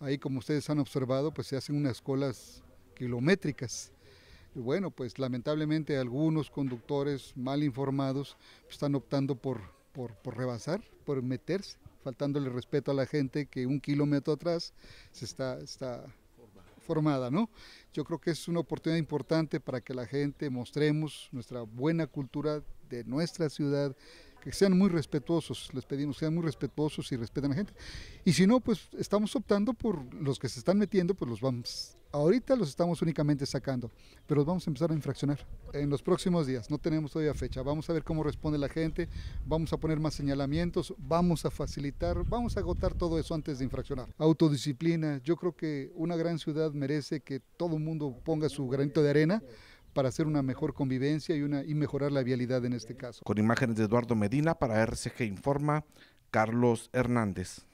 Ahí, como ustedes han observado, pues se hacen unas colas kilométricas. Y bueno, pues lamentablemente algunos conductores mal informados pues, están optando por, por, rebasar, por meterse, faltándole respeto a la gente que un kilómetro atrás se está, está formada, ¿no? Yo creo que es una oportunidad importante para que la gente mostremos nuestra buena cultura de nuestra ciudad, que sean muy respetuosos, les pedimos que sean muy respetuosos y respeten a la gente. Y si no, pues estamos optando por los que se están metiendo, pues los vamos, ahorita los estamos únicamente sacando, pero los vamos a empezar a infraccionar en los próximos días, no tenemos todavía fecha, vamos a ver cómo responde la gente, vamos a poner más señalamientos, vamos a facilitar, vamos a agotar todo eso antes de infraccionar. Autodisciplina, yo creo que una gran ciudad merece que todo el mundo ponga su granito de arena para hacer una mejor convivencia y, una, y mejorar la vialidad en este caso. Con imágenes de Eduardo Medina para RCG Informa, Carlos Hernández.